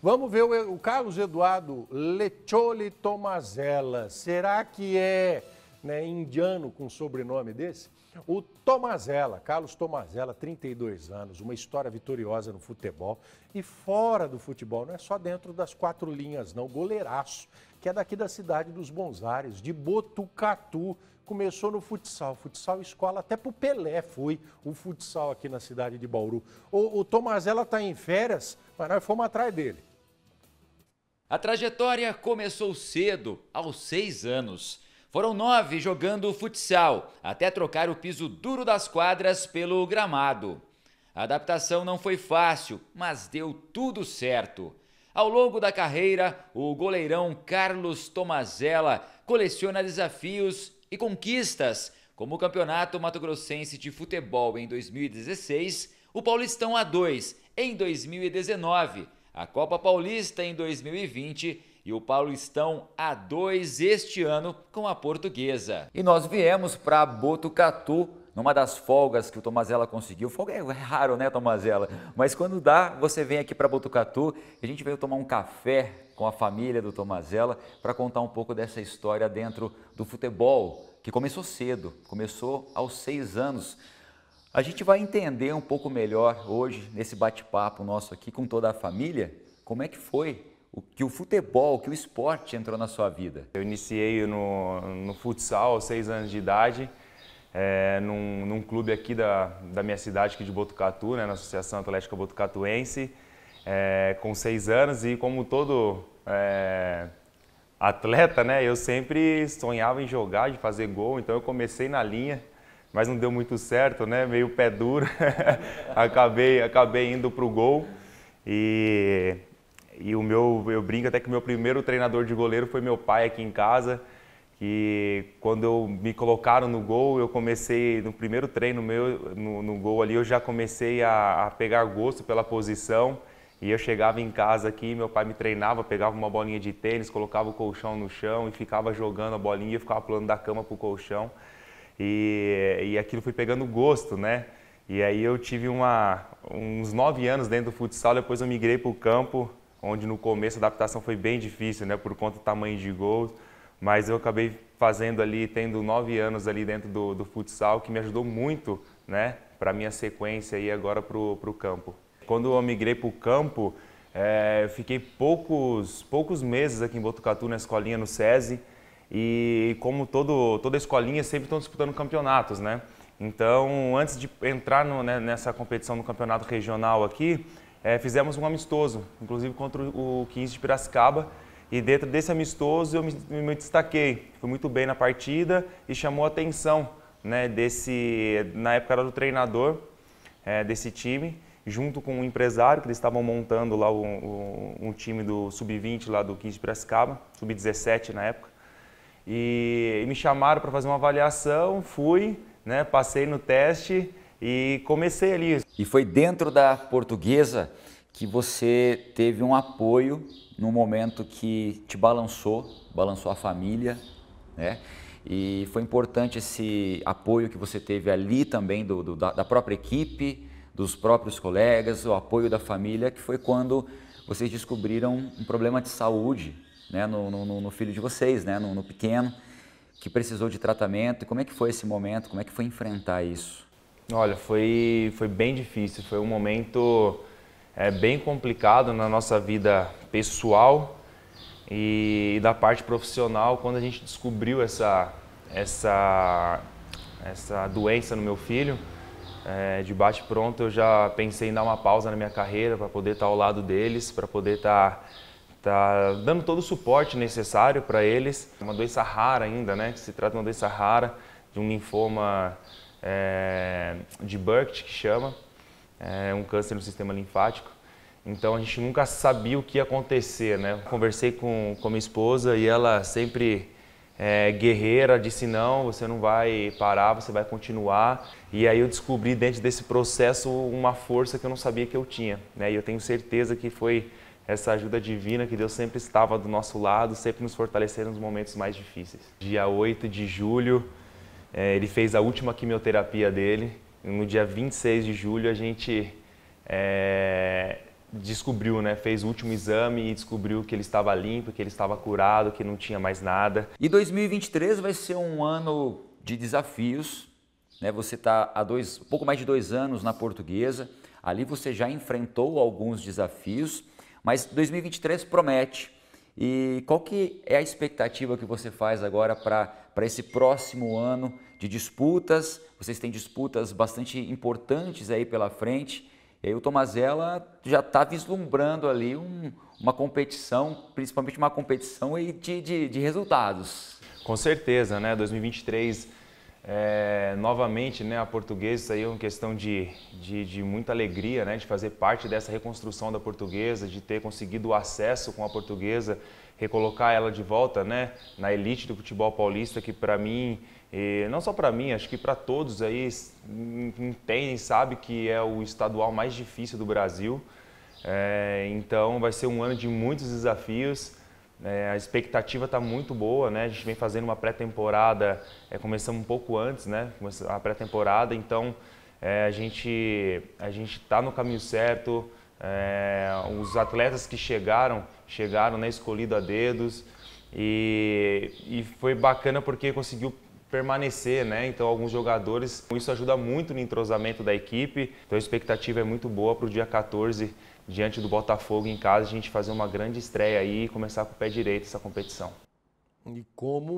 Vamos ver o, Carlos Eduardo Lecholi Tomazella. Será que é né, indiano com sobrenome desse? O Tomazella, Carlos Tomazella, 32 anos, uma história vitoriosa no futebol e fora do futebol, não é só dentro das quatro linhas, não. Goleiraço, que é daqui da cidade dos bons ares, de Botucatu. Começou no futsal, futsal escola, até pro Pelé foi o futsal aqui na cidade de Bauru. O, o Tomazella está em férias, mas nós fomos atrás dele. A trajetória começou cedo, aos seis anos. Foram nove jogando futsal, até trocar o piso duro das quadras pelo gramado. A adaptação não foi fácil, mas deu tudo certo. Ao longo da carreira, o goleirão Carlos Tomazella coleciona desafios e conquistas, como o Campeonato Mato Grossense de Futebol em 2016, o Paulistão A2 em 2019 a Copa Paulista em 2020 e o Paulistão a 2 este ano com a Portuguesa. E nós viemos para Botucatu numa das folgas que o Tomazella conseguiu. Folga é, é raro, né, Tomazella? Mas quando dá, você vem aqui para Botucatu e a gente veio tomar um café com a família do Tomazella para contar um pouco dessa história dentro do futebol, que começou cedo, começou aos seis anos a gente vai entender um pouco melhor hoje, nesse bate-papo nosso aqui com toda a família, como é que foi o, que o futebol, que o esporte entrou na sua vida. Eu iniciei no, no futsal aos seis anos de idade, é, num, num, clube aqui da, da minha cidade, aqui de Botucatu, né, na Associação Atlética Botucatuense, é, com seis anos e como todo é, atleta, né, eu sempre sonhava em jogar, de fazer gol, então eu comecei na linha mas não deu muito certo, né? Meio pé duro, acabei, acabei indo para o gol e, e o meu, eu brinco até que o meu primeiro treinador de goleiro foi meu pai aqui em casa, que quando eu, me colocaram no gol, eu comecei, no primeiro treino meu, no, no gol ali, eu já comecei a, a pegar gosto pela posição, e eu chegava em casa aqui, meu pai me treinava, pegava uma bolinha de tênis, colocava o colchão no chão e ficava jogando a bolinha eu ficava pulando da cama pro colchão e, e aquilo foi pegando gosto, né? E aí eu tive uma, uns nove anos dentro do futsal, depois eu migrei para o campo, onde no começo a adaptação foi bem difícil, né? Por conta do tamanho de gols, mas eu acabei fazendo ali, tendo nove anos ali dentro do, do futsal, que me ajudou muito, né? Para minha sequência e agora para o campo. Quando eu migrei para o campo, é, eu fiquei poucos, poucos meses aqui em Botucatu, na escolinha, no SESI, e como todo, toda escolinha sempre estão disputando campeonatos, né? Então, antes de entrar no, né, nessa competição no campeonato regional aqui, é, fizemos um amistoso, inclusive contra o 15 de Piracicaba. E dentro desse amistoso eu me, me destaquei, fui muito bem na partida e chamou a atenção né, desse, na época era do treinador é, desse time, junto com o um empresário, que eles estavam montando lá um, um, um time do sub-20 lá do 15 de Piracicaba, sub-17 na época e, me chamaram para fazer uma avaliação, fui, né, passei no teste e comecei ali. E foi dentro da portuguesa que você teve um apoio no momento que te balançou, balançou a família, né? E foi importante esse apoio que você teve ali também do, do, da, da própria equipe, dos próprios colegas, o apoio da família, que foi quando vocês descobriram um problema de saúde né, no, no, no, filho de vocês, né, no, no, pequeno, que precisou de tratamento. como é que foi esse momento? Como é que foi enfrentar isso? Olha, foi, foi bem difícil. Foi um momento é, bem complicado na nossa vida pessoal e, e da parte profissional. Quando a gente descobriu essa, essa, essa doença no meu filho, é, de bate pronto eu já pensei em dar uma pausa na minha carreira para poder estar tá ao lado deles, para poder estar tá tá dando todo o suporte necessário para eles. Uma doença rara ainda, né? Que se trata de uma doença rara, de um linfoma é, de Burkitt, que chama, é um câncer no sistema linfático. Então a gente nunca sabia o que ia acontecer, né? Conversei com, com minha esposa e ela sempre é, guerreira disse não, você não vai parar, você vai continuar. E aí eu descobri dentro desse processo uma força que eu não sabia que eu tinha, né? E eu tenho certeza que foi essa ajuda divina que Deus sempre estava do nosso lado, sempre nos fortalecendo nos momentos mais difíceis. Dia 8 de julho, é, ele fez a última quimioterapia dele. No dia 26 de julho, a gente é, descobriu, né, fez o último exame e descobriu que ele estava limpo, que ele estava curado, que não tinha mais nada. E 2023 vai ser um ano de desafios. Né? Você está há dois, pouco mais de dois anos na portuguesa. Ali você já enfrentou alguns desafios mas 2023 promete. E qual que é a expectativa que você faz agora para esse próximo ano de disputas? Vocês têm disputas bastante importantes aí pela frente. E aí o Tomazella já está vislumbrando ali um, uma competição, principalmente uma competição de, de, de resultados. Com certeza, né? 2023 é, novamente, né, a portuguesa, isso aí é uma questão de, de, de, muita alegria, né, de fazer parte dessa reconstrução da portuguesa, de ter conseguido o acesso com a portuguesa, recolocar ela de volta né, na elite do futebol paulista, que para mim, e não só para mim, acho que para todos aí entendem, sabe que é o estadual mais difícil do Brasil. É, então vai ser um ano de muitos desafios. É, a expectativa está muito boa, né? A gente vem fazendo uma pré-temporada, é, começamos um pouco antes, né? A pré-temporada, então é, a gente a gente está no caminho certo. É, os atletas que chegaram chegaram, né? Escolhido a dedos e, e foi bacana porque conseguiu permanecer, né? Então alguns jogadores, isso ajuda muito no entrosamento da equipe. Então a expectativa é muito boa para o dia 14 diante do Botafogo em casa, a gente fazer uma grande estreia aí e começar com o pé direito essa competição. E como